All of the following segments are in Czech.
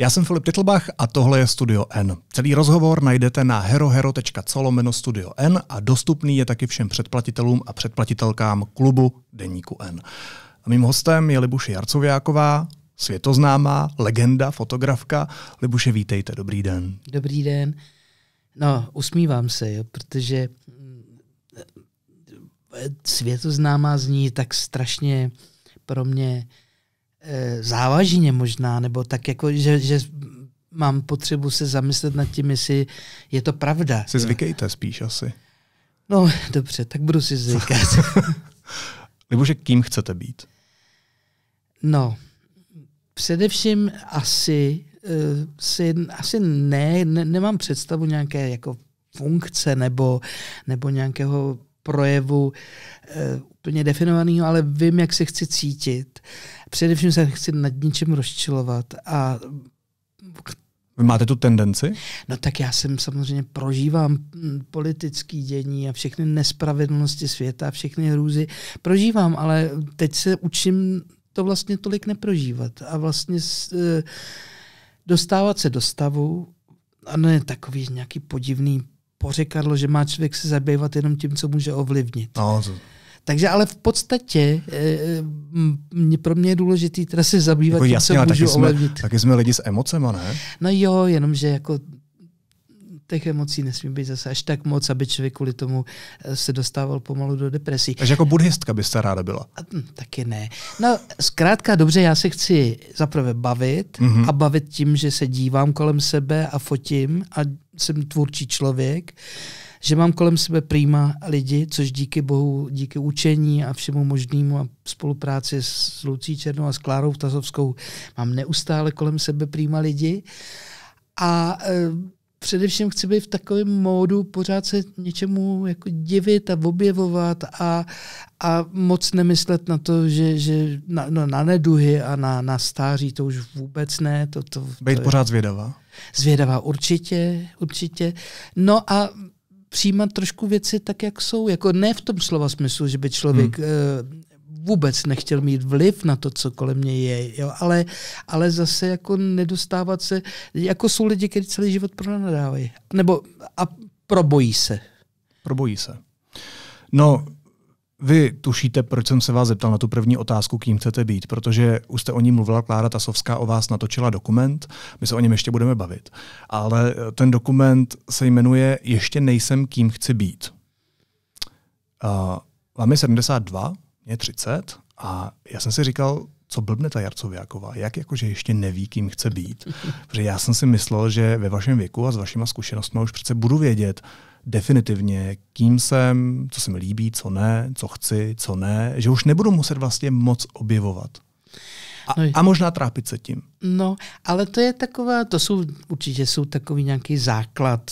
Já jsem Filip Titlbach a tohle je Studio N. Celý rozhovor najdete na herohero.co lomeno Studio N a dostupný je taky všem předplatitelům a předplatitelkám klubu Deníku N. A mým hostem je Libuše Jarcověáková, světoznámá legenda, fotografka. Libuše, vítejte, dobrý den. Dobrý den. No, usmívám se, jo, protože mm, světoznámá zní tak strašně pro mě e, závažně možná, nebo tak jako, že, že mám potřebu se zamyslet nad tím, jestli je to pravda. Se zvykejte spíš asi. No, dobře, tak budu si zvykat. Libože, kým chcete být? No, především asi, e, si, asi ne, ne, nemám představu nějaké jako funkce nebo, nebo nějakého projevu e, úplně definovaného, ale vím, jak se chci cítit. Především se chci nad ničem rozčilovat a Máte tu tendenci? No tak já jsem samozřejmě prožívám mm, politický dění a všechny nespravedlnosti světa, všechny hrůzy prožívám, ale teď se učím to vlastně tolik neprožívat a vlastně eh, dostávat se do stavu, a ne takový nějaký podivný pořekadlo, že má člověk se zabývat jenom tím, co může ovlivnit. No, to... Takže ale v podstatě e, pro mě je důležitý teda se zabývat jako tím, jasně, co můžu taky ovlivnit. Jsme, taky jsme lidi s emocema, ne? No jo, jenomže jako těch emocí nesmí být zase až tak moc, aby člověk kvůli tomu eh, se dostával pomalu do depresí. Takže jako buddhistka byste ráda byla? A, hm, taky ne. No, zkrátka dobře, já se chci zaprvé bavit mm-hmm. a bavit tím, že se dívám kolem sebe a fotím a jsem tvůrčí člověk že mám kolem sebe prýma lidi, což díky bohu, díky učení a všemu možnému a spolupráci s Lucí Černou a s Klárou Tazovskou mám neustále kolem sebe prýma lidi. A e, především chci být v takovém módu pořád se něčemu jako divit a objevovat a, a moc nemyslet na to, že, že na, no, na neduhy a na, na stáří, to už vůbec ne. To, to, být pořád zvědavá. Zvědavá určitě, určitě. No a přijímat trošku věci tak, jak jsou. Jako ne v tom slova smyslu, že by člověk hmm. Eh, vůbec nechtěl mít vliv na to, co kolem mě je, jo? Ale, ale zase jako nedostávat se, jako jsou lidi, kteří celý život pro nadávají. nebo a probojí se. Probojí se. No, vy tušíte, proč jsem se vás zeptal na tu první otázku, kým chcete být, protože už jste o ní mluvila, Klára Tasovská o vás natočila dokument, my se o něm ještě budeme bavit, ale ten dokument se jmenuje Ještě nejsem, kým chci být. Uh, vám je 72, mě 30 a já jsem si říkal, co blbne ta Jarcoviáková, jak jakože ještě neví, kým chce být. Protože já jsem si myslel, že ve vašem věku a s vašima zkušenostmi už přece budu vědět definitivně, kým jsem, co se mi líbí, co ne, co chci, co ne, že už nebudu muset vlastně moc objevovat. A, no, a možná trápit se tím. No, ale to je taková, to jsou určitě jsou takový nějaký základ,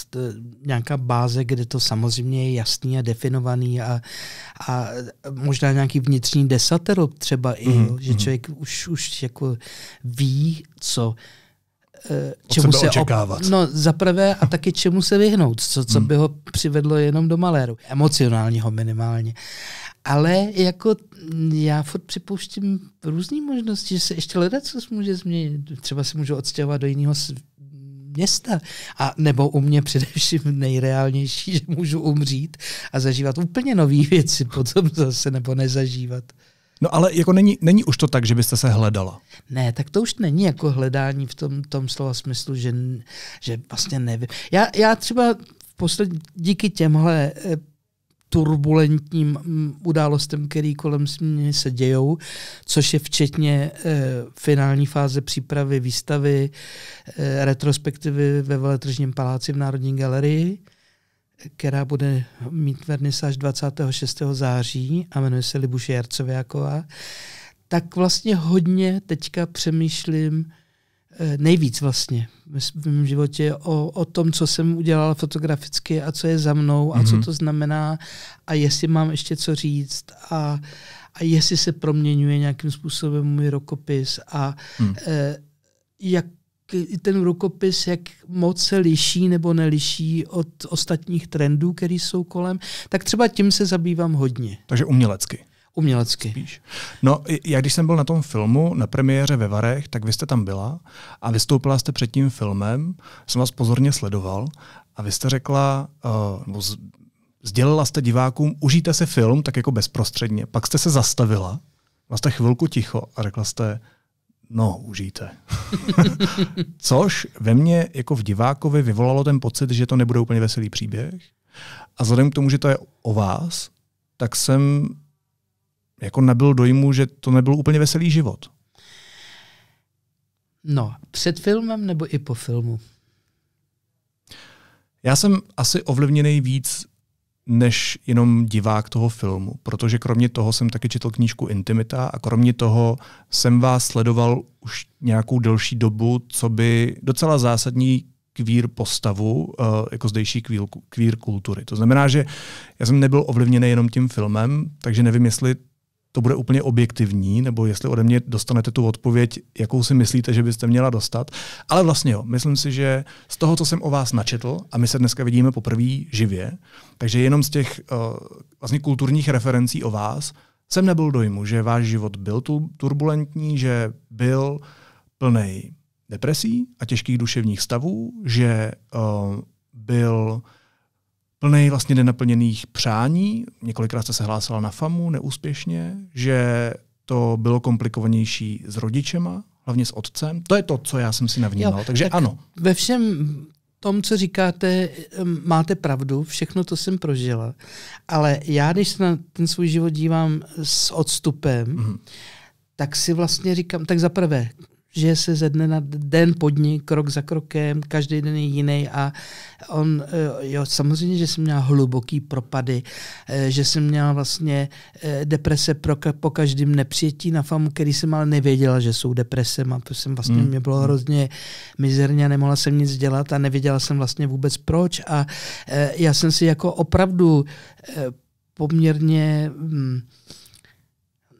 nějaká báze, kde to samozřejmě je jasný a definovaný a, a možná nějaký vnitřní desatero třeba i, mm, jo, že mm. člověk už, už jako ví, co eh, čemu se očekávat. Op- no, zaprvé a taky čemu se vyhnout, co, co mhm. by ho přivedlo jenom do maléru. Emocionálního minimálně. Ale jako mm, já furt připouštím různé možnosti, že se ještě hledat, co se může změnit. Třeba se můžu odstěhovat do jiného města. A nebo u mě především nejreálnější, že můžu umřít a zažívat úplně nové věci potom zase, nebo nezažívat. No ale jako není, není už to tak, že byste se hledala. Ne, tak to už není jako hledání v tom, tom slova smyslu, že, že vlastně nevím. Já, já třeba poslední, díky těmhle eh, turbulentním mm, událostem, který kolem mě se dějou, což je včetně e, finální fáze přípravy výstavy e, retrospektivy ve Veletržním paláci v Národní galerii, která bude mít vernisáž 26. září a jmenuje se Libuše Jarcoviáková, tak vlastně hodně teďka přemýšlím, Eh, nejvíc vlastně v mém životě o, o tom, co jsem udělal fotograficky a co je za mnou a mm-hmm. co mhm. to znamená a jestli mám ještě co říct a, a jestli se proměňuje nějakým způsobem můj rukopis a mm. eh, jak ten rukopis, jak moc se liší nebo neliší od ostatních trendů, které jsou kolem, tak třeba tím se zabývám hodně. Takže umělecky umělecky. Spíš. No, já když jsem byl na tom filmu, na premiéře ve Varech, tak vy jste tam byla a vystoupila jste před tím filmem, jsem vás pozorně sledoval a vy jste řekla, uh, sdělila jste divákům, užijte si film tak jako bezprostředně. Pak jste se zastavila, byla chvilku ticho a řekla jste, no, užijte. Což ve mně jako v divákovi vyvolalo ten pocit, že to nebude úplně veselý příběh. A vzhledem k tomu, že to je o vás, tak jsem jako nebyl dojmu, že to nebyl úplně veselý život. No, před filmem nebo i po filmu? Já jsem asi ovlivněný víc než jenom divák toho filmu, protože kromě toho jsem taky četl knížku Intimita a kromě toho jsem vás sledoval už nějakou delší dobu, co by docela zásadní kvír postavu, eh, jako zdejší kvír kultury. To znamená, že já jsem nebyl ovlivněný jenom tím filmem, takže nevím, jestli to bude úplně objektivní, nebo jestli ode mě dostanete tu odpověď, jakou si myslíte, že byste měla dostat. Ale vlastně jo, myslím si, že z toho, co jsem o vás načetl, a my se dneska vidíme poprvé živě, takže jenom z těch uh, vlastně kulturních referencí o vás jsem nebyl dojmu, že váš život byl tu, turbulentní, že byl plný depresí a těžkých duševních stavů, že uh, byl plný vlastně nenaplněných přání. Několikrát jste se hlásila na FAMu neúspěšně, že to bylo komplikovanější s rodičema, hlavně s otcem. To je to, co já jsem si navnímal, jo, takže tak ano. Ve všem tom, co říkáte, máte pravdu, všechno to jsem prožila. Ale já, když se na ten svůj život dívám s odstupem, mm-hmm. tak si vlastně říkám, tak za prvé, že se ze dne na den podnik, krok za krokem, každý den je jiný a on, eh, jo, samozřejmě, že jsem měla hluboký propady, eh, že jsem měla vlastně eh, deprese pro, po každém nepřijetí na famu, který jsem ale nevěděla, že jsou depresem a to jsem vlastně, mm. mě bylo hrozně mizerně a nemohla jsem nic dělat a nevěděla jsem vlastně vůbec proč a já jsem si jako opravdu poměrně mm,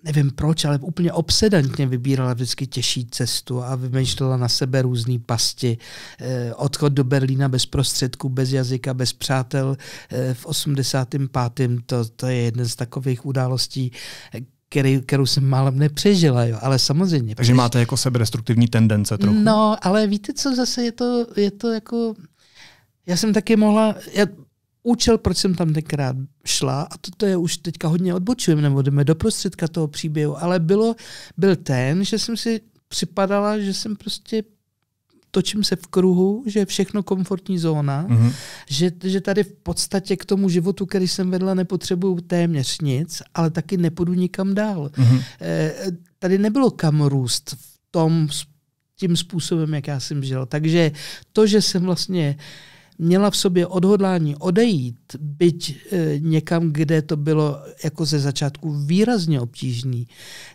nevím proč, ale úplně obsedantně vybírala vždycky těžší cestu a vymýšlela na sebe různé pasti. Eh, odchod do Berlína bez prostředků, bez jazyka, bez přátel eh, v 85. To, to je jeden z takových událostí, kterou jsem málem nepřežila, jo. ale samozřejmě. Takže protože... máte jako sebedestruktivní tendence trochu. No, ale víte co, zase je to, je to jako... Já jsem taky mohla, já účel, proč jsem tam tenkrát šla, a toto je už teďka hodně odbočujeme, nebo jdeme do prostředka toho příběhu, ale bylo, byl ten, že jsem si připadala, že jsem prostě točím se v kruhu, že je všechno komfortní zóna, mm-hmm. že, že tady v podstatě k tomu životu, který jsem vedla, nepotřebuju téměř nic, ale taky nepůjdu nikam dál. Mm-hmm. E, tady nebylo kam růst v tom tím způsobem, jak já jsem žil. Takže to, že jsem vlastně měla v sobě odhodlání odejít, byť e, někam, kde to bylo jako ze začátku výrazně obtížný,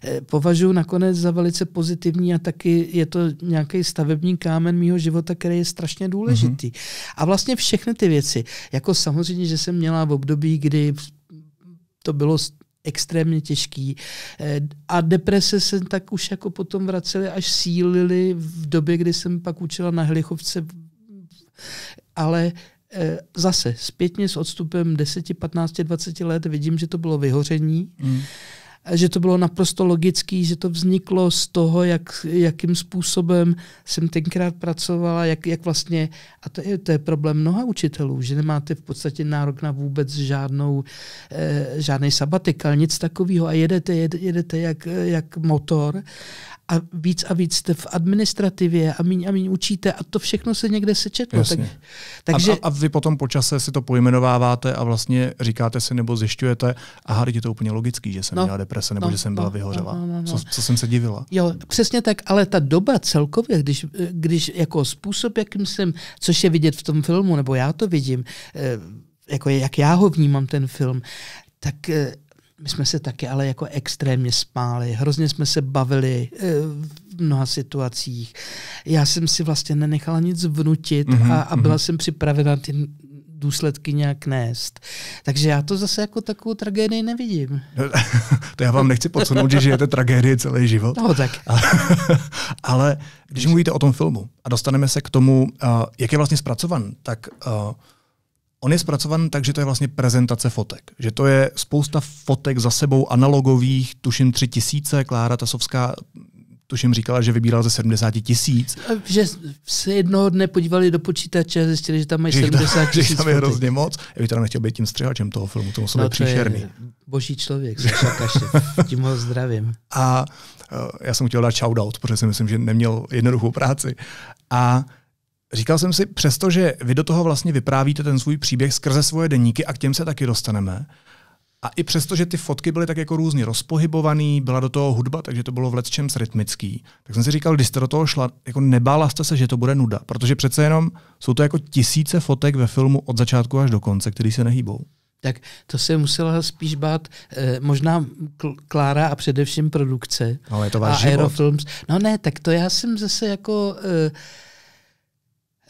e, považuji nakonec za velice pozitivní a taky je to nějaký stavební kámen mýho života, který je strašně důležitý. Mm-hmm. A vlastně všechny ty věci, jako samozřejmě, že jsem měla v období, kdy to bylo extrémně těžký. E, a deprese se tak už jako potom vracely až sílily v době, kdy jsem pak učila na Hlichovce ale eh, zase zpětně s odstupem 10, 15, 20 let vidím, že to bylo vyhoření. Mm že to bylo naprosto logický, že to vzniklo z toho, jak, jakým způsobem jsem tenkrát pracovala, jak, jak vlastně, a to je, to je problém mnoha učitelů, že nemáte v podstatě nárok na vůbec žádnou, e, eh, žádný sabatikal, nic takového a jedete, jedete jak, jak motor a víc a víc jste v administrativě a míň a míň učíte a to všechno se někde sečetlo. Tak, takže... a, a, a vy potom po čase si to pojmenováváte a vlastně říkáte si nebo zjišťujete, aha, teď je to úplně logický, že jsem no, měla deprese nebo no, že jsem byla no, vyhořela. No, no, no. no. Co, co jsem se divila? Jo, přesně tak, ale ta doba celkově, když, když jako způsob, jakým jsem, což je vidět v tom filmu, nebo já to vidím, eh, jako jak já ho vnímám ten film, tak eh, my jsme se taky ale jako extrémně spáli, hrozně jsme se bavili eh, v mnoha situacích. Já jsem si vlastně nenechala nic vnutit mm-hmm, a, mhm, a byla mm-hmm. jsem připravena ty důsledky nějak nést. Takže já to zase jako takovou tragédii nevidím. to já vám nechci podsunout, že žijete tragédii celý život. No tak. Ale když mluvíte o tom filmu a dostaneme se k tomu, eh, jak je vlastně zpracovan, tak eh, On je zpracovaný tak, že to je vlastně prezentace fotek. Že to je spousta fotek za sebou analogových, tuším tři tisíce, Klára Tasovská tuším říkala, že vybírala ze 70 tisíc. Že se jednoho dne podívali do počítače a zjistili, že tam mají 70 tisíc. Že tam je hrozně moc. Já bych tam nechtěl být tím střihačem toho filmu, to musel no, být příšerný. Boží člověk, tím ho zdravím. A eh, já jsem chtěl dát shoutout, protože si myslím, že neměl jednoduchou práci. A Říkal jsem si, přestože vy do toho vlastně vyprávíte ten svůj příběh skrze svoje deníky a k těm se taky dostaneme, a i přesto, že ty fotky byly tak jako různě rozpohybovaný, byla do toho hudba, takže to bylo v s rytmický, tak jsem si říkal, když jste do toho šla, jako nebála jste se, že to bude nuda, protože přece jenom jsou to jako tisíce fotek ve filmu od začátku až do konce, který se nehýbou. Tak to se musela spíš bát eh, možná Klára a především produkce. No, ale je to váš a život. Aerofilms. No ne, tak to já jsem zase jako... Eh,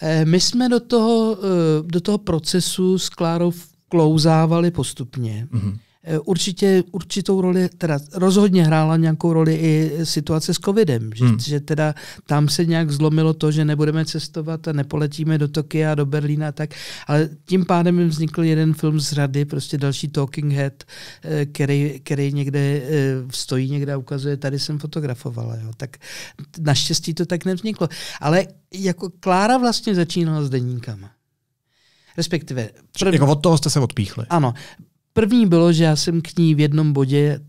Eh, my jsme do toho, eh, do toho procesu s Klárou klouzávali postupně. Mm-hmm. Eh, určitě určitou roli, teda rozhodně hrála nějakou roli i situace s covidem, že, hmm. že teda tam se nějak zlomilo to, že nebudeme cestovat a nepoletíme do Tokia, do Berlína a tak, ale tím pádem vznikl jeden film z rady, prostě další Talking Head, eh, který, který někde eh, stojí někde a ukazuje, tady jsem fotografovala. Jo. Tak naštěstí to tak nevzniklo. Ale jako Klára vlastně začínala s deníkama. Respektive... Prv... Jako od toho jste se odpíchli. Ano. První bylo, že já jsem k ní v jednom bodě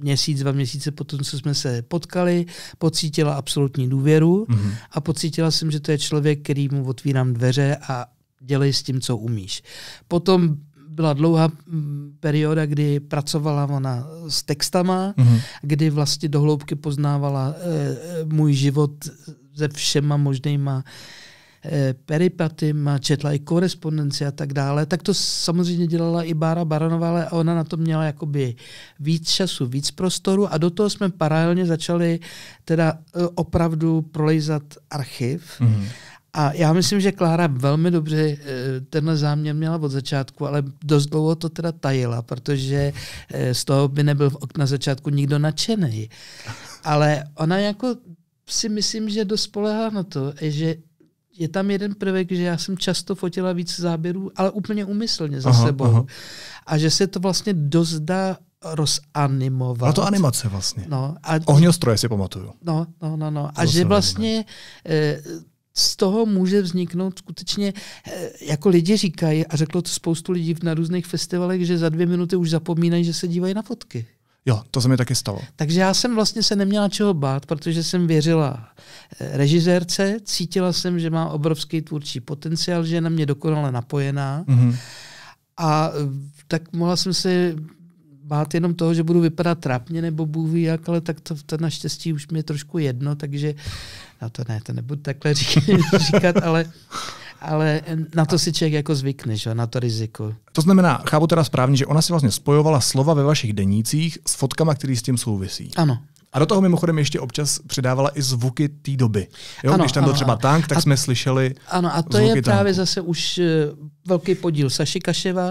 měsíc, dva měsíce potom, co jsme se potkali, pocítila absolutní důvěru mm-hmm. a pocítila jsem, že to je člověk, který mu otvírám dveře a dělej s tím, co umíš. Potom byla dlouhá mm, perioda, kdy pracovala ona s textama, mm-hmm. kdy vlastně dohloubky poznávala e, můj život se všema možnýma Eh, peripaty, četla i korespondenci a tak dále, tak to samozřejmě dělala i Bára Baranová, ale ona na to měla jakoby víc času, víc prostoru a do toho jsme paralelně začali teda eh, opravdu prolejzat archiv. Mm-hmm. A já myslím, že Klára velmi dobře eh, tenhle záměr měla od začátku, ale dost dlouho to teda tajila, protože z toho by nebyl na začátku nikdo nadšený. Ale ona jako si myslím, že dospolehá na to, že je tam jeden prvek, že já jsem často fotila víc záběrů, ale úplně umyslně za aha, sebou. Aha. A že se to vlastně dozda rozanimovat. A to animace vlastně. No, a, Ohňostroje si pamatuju. No, no, no. no. A že vlastně eh, z toho může vzniknout skutečně, eh, jako lidi říkají, a řeklo to spoustu lidí na různých festivalech, že za dvě minuty už zapomínají, že se dívají na fotky. Jo, to se mi taky stalo. Takže já jsem vlastně se neměla čeho bát, protože jsem věřila eh, režisérce, cítila jsem, že má obrovský tvůrčí potenciál, že je na mě dokonale napojená. Mm-hmm. A eh, tak mohla jsem se bát jenom toho, že budu vypadat trapně nebo bůh ví jak, ale tak to, to naštěstí už mi je trošku jedno, takže na no to ne, to nebudu takhle říkat, ale ale na to si člověk jako zvykne, že? na to riziko. To znamená, chápu teda správně, že ona si vlastně spojovala slova ve vašich denících s fotkama, které s tím souvisí. Ano, a do toho mimochodem ještě občas přidávala i zvuky té doby. Jo? Ano, Když tam byl ano, třeba tank, tak a, jsme slyšeli. Ano, a to je právě tanku. zase už eh, velký podíl Saši Kaševa,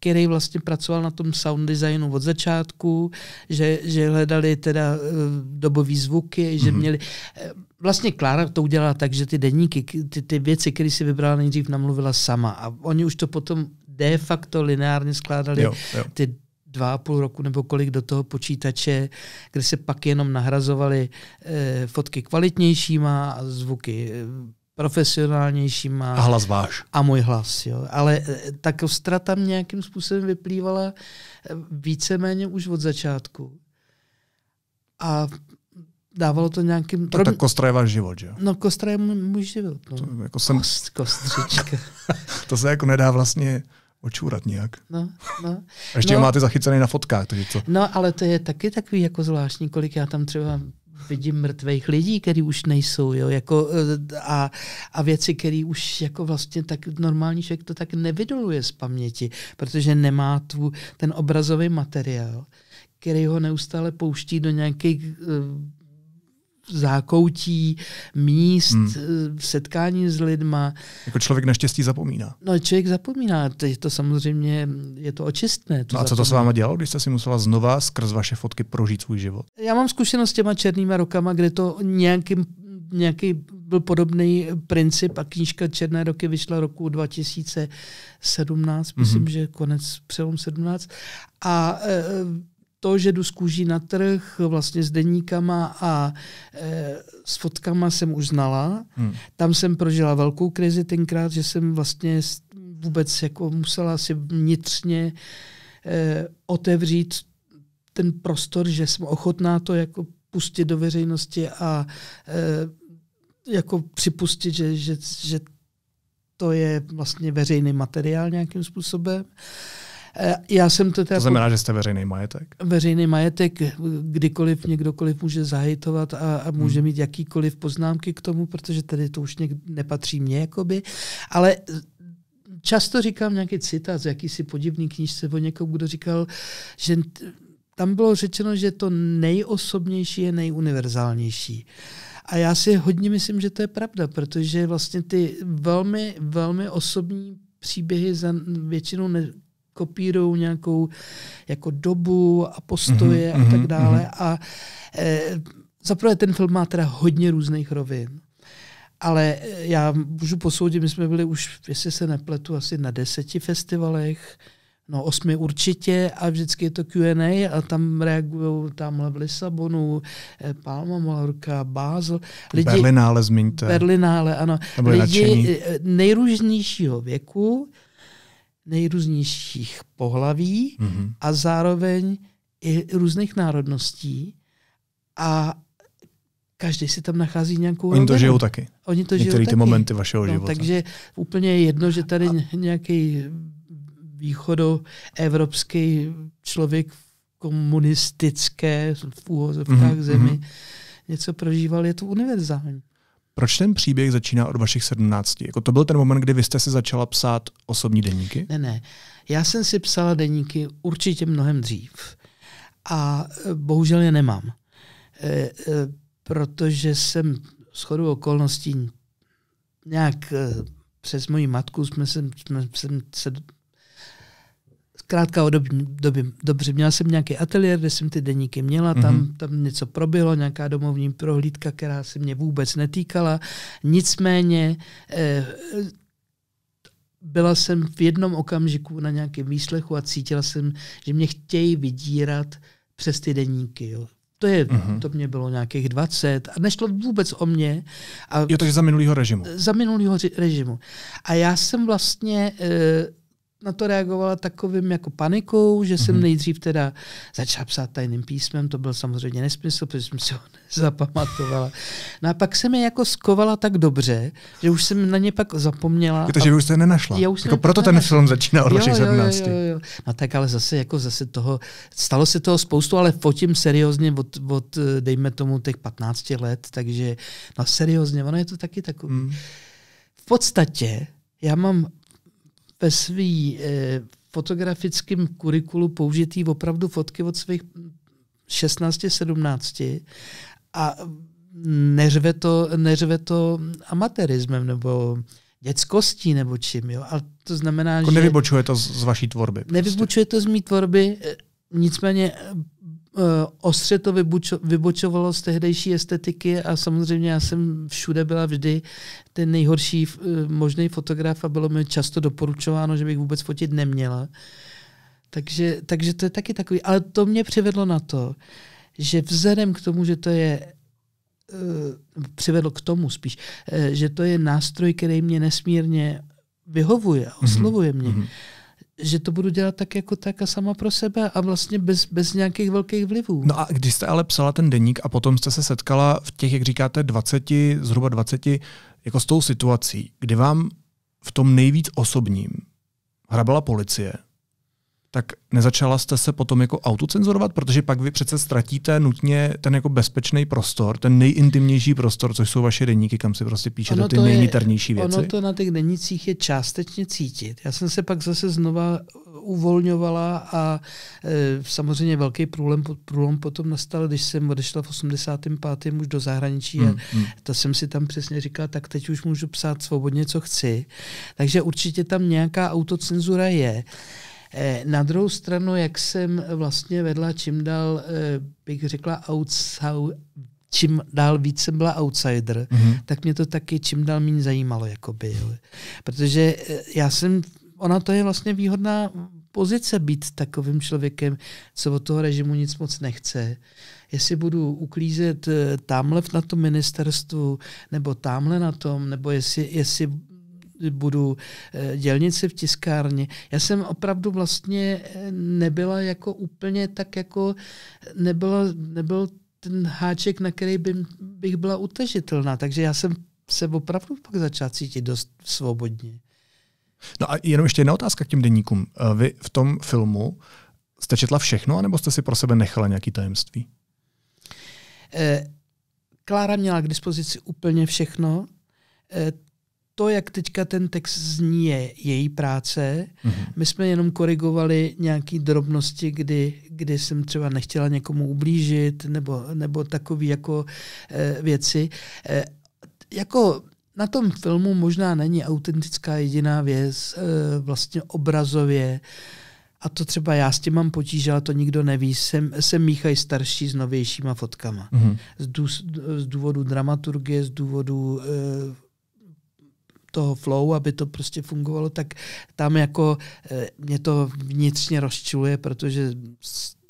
který vlastně pracoval na tom sound designu od začátku, že, že hledali teda eh, dobové zvuky, že mm-hmm. měli... Eh, vlastně Klára to udělala tak, že ty denníky, ty, ty věci, které si vybrala nejdřív, namluvila sama. A oni už to potom de facto lineárně skládali jo, jo. ty dva a půl roku nebo kolik do toho počítače, kde se pak jenom nahrazovaly eh, fotky kvalitnějšíma a zvuky eh, profesionálnější má. A hlas váš. A můj hlas, jo. Ale e, ta kostra tam nějakým způsobem vyplývala e, víceméně už od začátku. A dávalo to nějakým... To, tak kostra je váš život, že jo? No, kostra je můj, můj život. No. To, jako jsem... Kost, kostřička. to se jako nedá vlastně očůrat nějak. No, no. A ještě no, máte zachycený na fotkách, takže co? No, ale to je taky takový jako zvláštní, kolik já tam třeba vidím mrtvých lidí, který už nejsou, jo, jako eh, a, a věci, které už jako vlastně tak normální člověk to tak nevydoluje z paměti, protože nemá tu ten obrazový materiál, který ho neustále pouští do nějakých eh, zákoutí, míst, hmm. Eh, setkání s lidma. Jako člověk naštěstí zapomíná. No, člověk zapomíná. to je to samozřejmě je to očistné. To no a co to s váma dělalo, když jste si musela znova skrz vaše fotky prožít svůj život? Já mám zkušenost s těma černýma rokama, kde to nějakým nějaký byl podobný princip a knížka Černé roky vyšla roku 2017, mm-hmm. myslím, že konec přelom 17. A e, to, že jdu z kůží na trh vlastně s deníkama a e, s fotkama jsem už znala. Hmm. Tam jsem prožila velkou krizi tenkrát, že jsem vlastně vůbec jako musela si vnitřně e, otevřít ten prostor, že jsem ochotná to jako pustit do veřejnosti a e, jako připustit, že, že, že to je vlastně veřejný materiál nějakým způsobem. E, Eh, já jsem to teda... To znamená, že jste veřejný majetek? Veřejný majetek, kdykoliv někdokoliv může zahajitovat a, a může hmm. mít jakýkoliv poznámky k tomu, protože tady to už něk, nepatří mně, jakoby. Ale eh, často říkám nějaký citát z jakýsi podivný knížce o někom, kdo říkal, že tam bylo řečeno, že to nejosobnější je nejuniverzálnější. A já si hodně myslím, že to je pravda, protože vlastně ty velmi, velmi osobní příběhy za většinu ne, kopírují nějakou jako dobu a postoje mm-hmm, a tak mhm, dále. Mm-hmm. A e, eh, zaprvé ten film má teda hodně různých rovin. Ale eh, já můžu posoudit, my jsme byli už, jestli se nepletu, asi na deseti festivalech, no osmi určitě a vždycky je to Q&A a tam reagují tamhle v Lisabonu, eh, Palma Mallorca, Basel. Lidi, Berlinále zmiňte. Berlinále, ano. Lidi nadšení. nejrůznějšího věku, nejrůznějších pohlaví mm-hmm. a zároveň i různých národností. A každý si tam nachází nějakou. Oni to rovinu. žijou taky. Oni to Některý žijou ty taky. momenty vašeho no, života. Takže úplně jedno, že tady a... nějaký východoevropský člověk v komunistické v úhozovkách mm-hmm. zemi mhm. něco prožíval, je to univerzální. Proč ten příběh začíná od vašich 17? Jako to byl ten moment, kdy vy jste si začala psát osobní deníky? Ne, ne. Já jsem si psala deníky určitě mnohem dřív. A e, bohužel je nemám. E, e, protože jsem shodou okolností nějak e, přes moji matku jsme se, jsme, jsme se krátká o doby, Dobře, měla jsem nějaký ateliér, kde jsem ty deníky měla, tam, mm-hmm. tam něco proběhlo, nějaká domovní prohlídka, která se mě vůbec netýkala. Nicméně eh, byla jsem v jednom okamžiku na nějakém výslechu a cítila jsem, že mě chtějí vydírat přes ty deníky. Jo. To, je, uh-huh. to mě bylo nějakých 20 a nešlo vůbec o mě. A, jo, takže za minulého režimu. Za minulého režimu. A já jsem vlastně eh, na to reagovala takovým jako panikou, že jsem mm-hmm. nejdřív teda začala psát tajným písmem, to byl samozřejmě nesmysl, protože jsem si ho nezapamatovala. No a pak se mi jako skovala tak dobře, že už jsem na ně pak zapomněla. Je to, a... že už jste nenašla. Já už jako proto nenašla. ten film začíná od vašich 17. Jo, jo, jo, No tak ale zase jako zase toho, stalo se toho spoustu, ale fotím seriózně od, od eh, dejme tomu těch 15 let, takže no seriózně, ono je to taky takový. Mm. V podstatě já mám ve svý eh, fotografickém kurikulu použitý opravdu fotky od svých 16-17 a neřve to, neřve to amatérismem nebo dětskostí nebo čím. Jo? Ale to znamená, jako že... Nevybočuje to z, z vaší tvorby. Prostě. Nevybočuje to z mý tvorby, eh, nicméně Eh, ostře to vybučo, vybočovalo z tehdejší estetiky a samozřejmě já jsem všude byla vždy ten nejhorší eh, možný fotograf a bylo mi často doporučováno, že bych vůbec fotit neměla. Takže, takže to je taky takový. Ale to mě přivedlo na to, že vzhledem k tomu, že to je eh, přivedlo k tomu spíš, že to je nástroj, který mě nesmírně vyhovuje, mhm. oslovuje mm-hmm. mě, mm-hmm že to budu dělat tak jako tak a sama pro sebe a vlastně bez, bez nějakých velkých vlivů. No a když jste ale psala ten deník a potom jste se setkala v těch, jak říkáte, 20, zhruba 20, jako s tou situací, kdy vám v tom nejvíc osobním hrabala policie, tak nezačala jste se potom jako autocenzurovat, protože pak vy přece ztratíte nutně ten jako bezpečný prostor, ten nejintimnější prostor, což jsou vaše denníky, kam si prostě píšete ty nejniternější věci. Ono to na těch dennících je částečně cítit. Já jsem se pak zase znova uvolňovala a e, samozřejmě velký průlom, průlom potom nastal, když jsem odešla v 85. už do zahraničí hmm, a hmm. to jsem si tam přesně říkala, tak teď už můžu psát svobodně, co chci. Takže určitě tam nějaká autocenzura je. Eh, na druhou stranu, jak jsem vlastně vedla čím dál, eh, bych řekla, outside, čím dál víc jsem byla outsider, mm-hmm. tak mě to taky čím dál méně zajímalo. Jakoby, Protože eh, já jsem, ona to je vlastně výhodná pozice být takovým člověkem, co od toho režimu nic moc nechce. Jestli budu uklízet tamhle na tom ministerstvu, nebo tamhle na tom, nebo jestli, jestli budu eh, dělnici v tiskárně. Já jsem opravdu vlastně eh, nebyla jako úplně tak jako nebyla, nebyl ten háček, na který by, bych byla utažitelná. Takže já jsem se opravdu pak začala cítit dost svobodně. No a jenom ještě jedna otázka k těm denníkům. Eh, vy v tom filmu jste četla všechno, anebo jste si pro sebe nechala nějaký tajemství? Klára měla k dispozici úplně všechno to, jak teďka ten text zní, je její práce. Mm-hmm. My jsme jenom korigovali nějaké drobnosti, kdy, kdy jsem třeba nechtěla někomu ublížit, nebo, nebo takové jako eh, věci. Eh, jako na tom filmu možná není autentická jediná věc, eh, vlastně obrazově. A to třeba já s tím mám potíže, ale to nikdo neví. Jsem, jsem míchají starší s novějšíma fotkama. Mm-hmm. Z, dů, z důvodu dramaturgie, z důvodu... Eh, toho flow, aby to prostě fungovalo, tak tam jako eh, mě to vnitřně rozčiluje, protože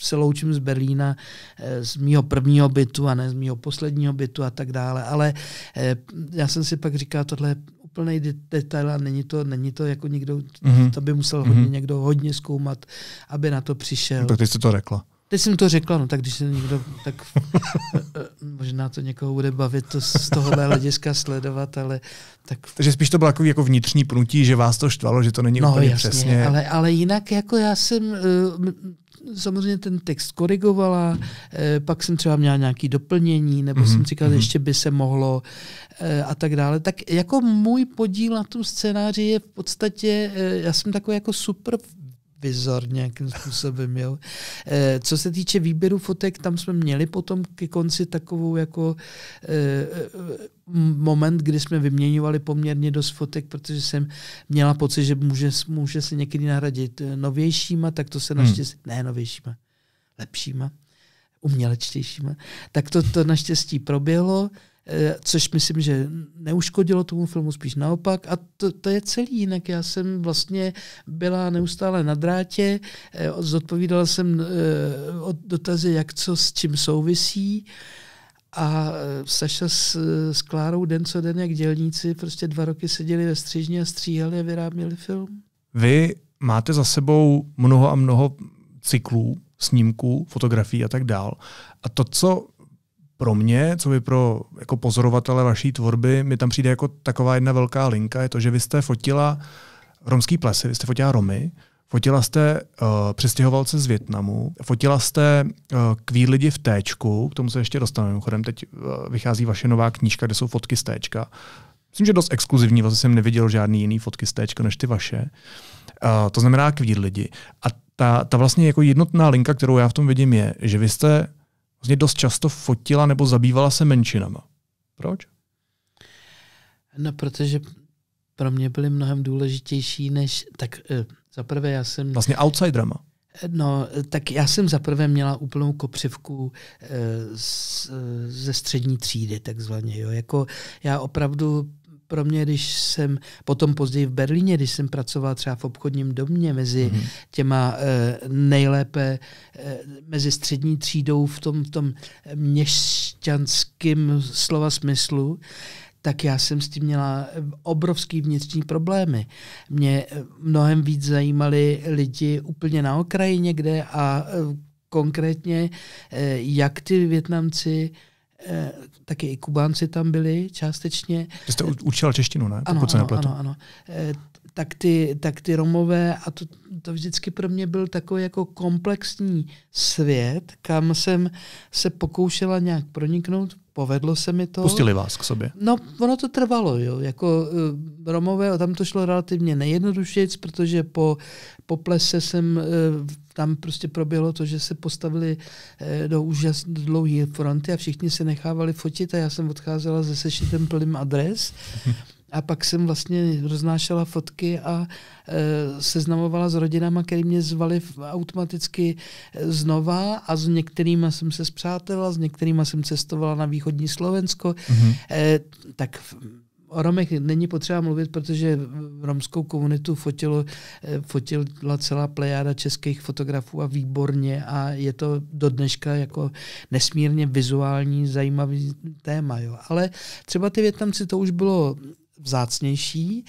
se loučím z Berlína, eh, z mýho prvního bytu a ne z mýho posledního bytu a tak dále. Ale eh, já jsem si pak říkal, tohle plný detail a není to, není to jako někdo, mm-hmm. to by musel mhm. hodně, mm-hmm. někdo hodně zkoumat, aby na to přišel. Tak ty jsi to řekla. Teď jsem to řekla, no tak když se někdo, tak eh, eh, možná to někoho bude bavit to z tohohle hlediska sledovat, ale tak... Takže spíš to bylo jako, vnitřní pnutí, že vás to štvalo, že to není no, úplně jasně, přesně. Ale, ale jinak jako já jsem eh, samozřejmě ten text korigovala, pak jsem třeba měla nějaké doplnění, nebo mm-hmm. jsem mhm, říkala, mm-hmm. ještě by se mohlo a tak dále. Tak jako můj podíl na tom scénáři je v podstatě, já jsem takový jako super vizor nějakým způsobem. Jo. Eh, co se týče výběru fotek, tam jsme měli potom ke konci takovou jako eh, eh, moment, kdy jsme vyměňovali poměrně dost fotek, protože jsem měla pocit, že může, může se někdy nahradit novějšíma, tak to se hmm. naštěstí, hmm. ne novějšíma, lepšíma, umělečtějšíma. Tak to, to naštěstí proběhlo. Eh, což myslím, že neuškodilo tomu filmu, spíš naopak. A to, to je celý, jinak já jsem vlastně byla neustále na drátě, eh, zodpovídala jsem eh, dotazy, jak co s čím souvisí. A Saša s, s Klárou den co den jak dělníci prostě dva roky seděli ve střížně a stříhali a vyráběli film. Vy máte za sebou mnoho a mnoho cyklů, snímků, fotografií a tak dál. A to, co pro mě, co by pro jako pozorovatele vaší tvorby, mi tam přijde jako taková jedna velká linka, je to, že vy jste fotila romský plesy, vy jste fotila Romy, fotila jste uh, přestěhovalce z Větnamu, fotila jste uh, eh, kví lidi v Téčku, k tomu se ještě dostaneme, mimochodem teď uh, vychází vaše nová knížka, kde jsou fotky z Téčka. Myslím, že dost exkluzivní, vlastně jsem neviděl žádný jiný fotky z Téčka než ty vaše. Uh, to znamená kvír lidi. A ta, ta vlastně jako jednotná linka, kterou já v tom vidím, je, že vy jste vlastně dost často fotila nebo zabývala se menšinama. Proč? No, protože pro mě byly mnohem důležitější než, tak eh, zaprvé já jsem... Vlastně outsiderama. Eh, no, tak já jsem zaprvé měla úplnou kopřivku z, eh, ze střední třídy, takzvaně. Jo. Jako já opravdu pro mě, když jsem potom později v Berlíně, když jsem pracoval třeba v obchodním domě mezi mm-hmm. těma e, nejlépe e, mezi střední třídou v tom, v tom měšťanským slova smyslu, tak já jsem s tím měla eh, obrovský vnitřní problémy. Mě mnohem víc zajímali lidi úplně na okraji někde a konkrétně, jak ty Větnamci Eh, taky i Kubánci tam byli částečně. Ty jste učil češtinu, ne? Pokud ano, se ano, ano. Eh, tak ty, tak ty Romové, a to, to vždycky pro mě byl takový jako komplexní svět, kam jsem se pokoušela nějak proniknout, povedlo se mi to. Pustili vás k sobě. No, ono to trvalo, jo. Jako uh, Romové, tam to šlo relativně nejjednodušejc, protože po poplese jsem uh, tam prostě proběhlo to, že se postavili eh, do úžasně dlouhé fronty a všichni se nechávali fotit a já jsem odcházela ze sešitem plným adres. A pak jsem vlastně roznášela fotky a e, seznamovala s rodinama, které mě zvali automaticky e, znova a s některýma jsem se zpřátelila, s některýma jsem cestovala na východní Slovensko. Mm-hmm. E, tak o Romech není potřeba mluvit, protože romskou komunitu fotilo, e, fotila celá plejáda českých fotografů a výborně a je to do dneška jako nesmírně vizuální zajímavý téma. Jo. Ale třeba ty Větnamci to už bylo vzácnější.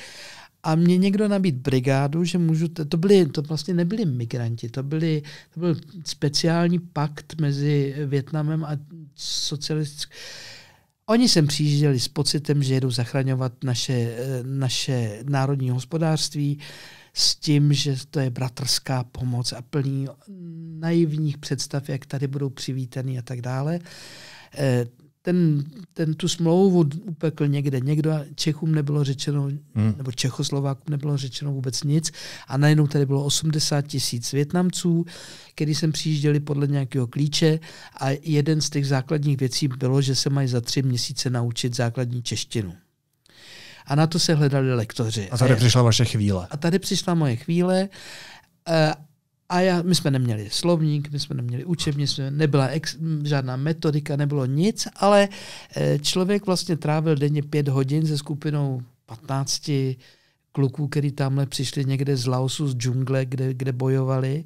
A mě někdo nabít brigádu, že můžu, to, byli, to vlastně nebyli migranti, to, byli, to byl speciální pakt mezi Větnamem a socialistickou. Oni sem přijížděli s pocitem, že jedou zachraňovat naše, naše národní hospodářství s tím, že to je bratrská pomoc a plný naivních představ, jak tady budou přivítaný a tak dále eh, ten, ten tu smlouvu upekl někde. Někdo Čechům nebylo řečeno, hmm. nebo Čechoslovákům nebylo řečeno vůbec nic. A najednou tady bylo 80 tisíc Větnamců, který sem přijížděli podle nějakého klíče. A jeden z těch základních věcí bylo, že se mají za tři měsíce naučit základní češtinu. A na to se hledali lektoři. A tady a je, přišla vaše chvíle. A tady přišla moje chvíle. Eh, a já, my jsme neměli slovník, my jsme neměli učebně, nebyla ex, žádná metodika, nebylo nic, ale eh, člověk vlastně trávil denně pět hodin se skupinou 15 kluků, který tamhle přišli někde z Laosu, z džungle, kde, kde bojovali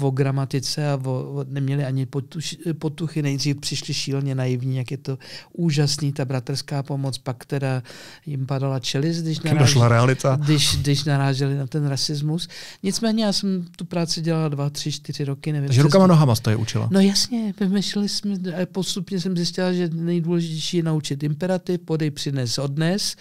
o gramatice a o, neměli ani potuš, potuchy. Nejdřív přišli šíleně naivní, jak je to úžasný, ta bratrská pomoc, pak teda jim padala čelist, když, naráž, realita. když, když naráželi na ten rasismus. Nicméně já jsem tu práci dělala dva, tři, čtyři roky. Nevím, Takže rukama nohama to je učila? No jasně, vymýšleli jsme, postupně jsem zjistila, že nejdůležitější je naučit imperativ, podej, přines, odnes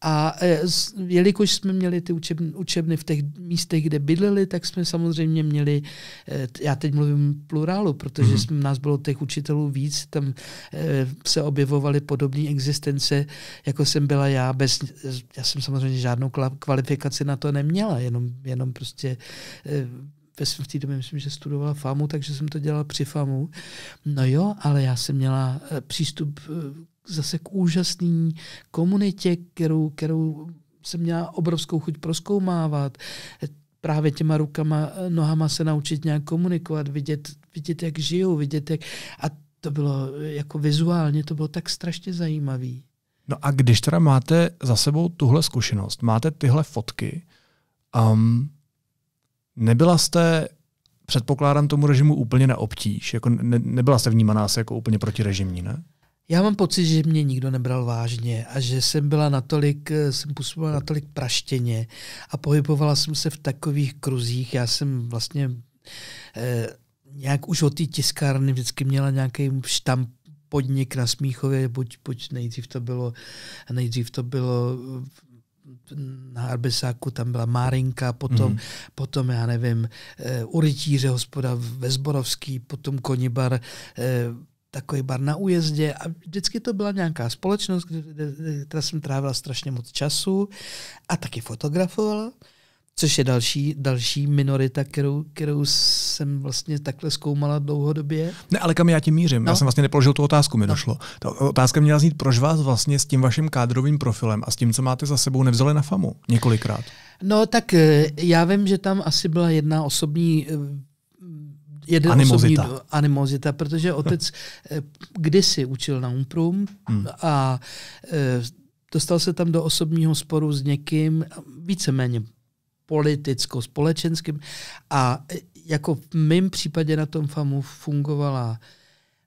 a e, jelikož jsme měli ty učebny, v těch místech, kde bydleli, tak jsme samozřejmě měli, e, já teď mluvím plurálu, protože mm-hmm. jsme, nás bylo těch učitelů víc, tam e, se objevovaly podobné existence, jako jsem byla já, bez, já jsem samozřejmě žádnou kvalifikaci na to neměla, jenom, jenom prostě ve, v té době myslím, že studovala FAMu, takže jsem to dělala při FAMu. No jo, ale já jsem měla eh, přístup eh, zase k úžasné komunitě, kterou, kterou jsem měla obrovskou chuť proskoumávat, eh, právě těma rukama, nohama se naučit nějak komunikovat, vidět, vidět jak žijou, vidět, jak... A to bylo jako vizuálně, to bylo tak strašně zajímavý. No a když teda máte za sebou tuhle zkušenost, máte tyhle fotky, um, Nebyla jste, předpokládám tomu režimu, úplně na obtíž. Jako ne, nebyla jste vnímaná se jako úplně protirežimní, ne? Já mám pocit, že mě nikdo nebral vážně a že jsem byla natolik, eh, jsem působila natolik praštěně a pohybovala jsem se v takových kruzích. Já jsem vlastně eh, nějak už od té tiskárny vždycky měla nějaký štamp podnik na Smíchově, buď, buď nejdřív to bylo, nejdřív to bylo na Arbisáku, tam byla Márinka, potom, mm-hmm. potom já nevím, eh, u Rytíře hospoda ve Zborovský, potom Konibar, eh, takový bar na újezdě a vždycky to byla nějaká společnost, kde, jsem trávila strašně moc času a taky fotografovala. Což je další, další minorita, kterou, kterou jsem vlastně takhle zkoumala dlouhodobě. Ne, ale kam já tím mířím? No. Já jsem vlastně nepoložil tu otázku, mi no. došlo. Ta otázka měla znít, proč vás vlastně s tím vaším kádrovým profilem a s tím, co máte za sebou, nevzali na famu několikrát? No tak eh, já vím, že tam asi byla jedna osobní eh, jeden animozita. osobní animozita, protože otec eh, kdysi učil na Umprum hmm. a dostal se tam do osobního sporu s někým, víceméně politicko-společenským. A e, jako v mém případě na tom FAMu fungovala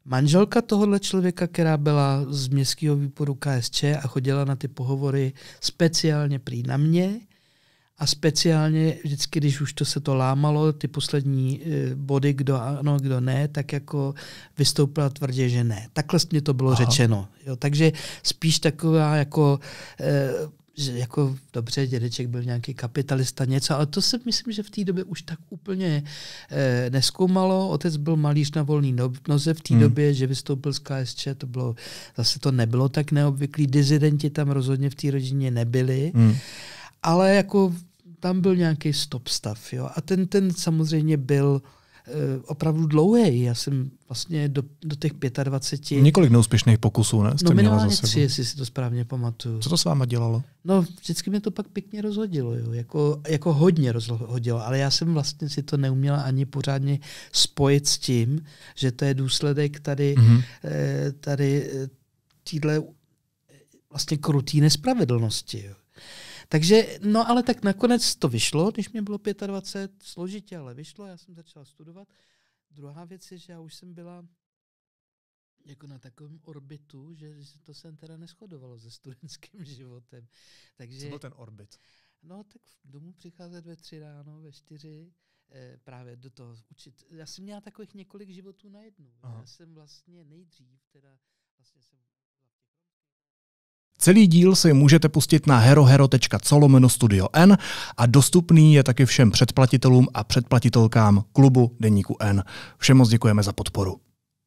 manželka tohohle člověka, která byla z městského výboru KSČ a chodila na ty pohovory speciálně prý na mě a speciálně vždycky, když už to se to lámalo, ty poslední e, body, kdo ano, kdo ne, tak jako vystoupila tvrdě, že ne. Takhle mě to bylo Aha. řečeno. Jo, takže spíš taková jako eh, že jako dobře, dědeček byl nějaký kapitalista, něco, ale to se myslím, že v té době už tak úplně e, neskoumalo. Otec byl malíř na volný noze v té hmm. době, že vystoupil z KSČ, to bylo, zase to nebylo tak neobvyklý, dizidenti tam rozhodně v té rodině nebyli, hmm. ale jako tam byl nějaký stop stav, jo, a ten, ten samozřejmě byl Eh, opravdu dlouhý. Já jsem vlastně do, do těch 25... Několik neúspěšných pokusů, ne? Jste no, měla tři, jestli si to správně pamatuju. Co to s váma dělalo? No, vždycky mě to pak pěkně rozhodilo, jo. Jako, jako hodně rozhodilo, ale já jsem vlastně si to neuměla ani pořádně spojit s tím, že to je důsledek tady, mm-hmm. tady eh, týhle vlastně krutý nespravedlnosti. Jo. Takže, no ale tak nakonec to vyšlo, když mě bylo 25, složitě, ale vyšlo, já jsem začala studovat. Druhá věc je, že já už jsem byla jako na takovém orbitu, že to jsem teda neschodovalo se studentským životem. Takže, Co byl ten orbit? No, tak domů přicházet ve tři ráno, ve čtyři, eh, právě do toho učit. Já jsem měla takových několik životů najednou. Já jsem vlastně nejdřív, teda vlastně jsem Celý díl si můžete pustit na herohero.co N a dostupný je taky všem předplatitelům a předplatitelkám klubu Deníku N. Všem moc děkujeme za podporu.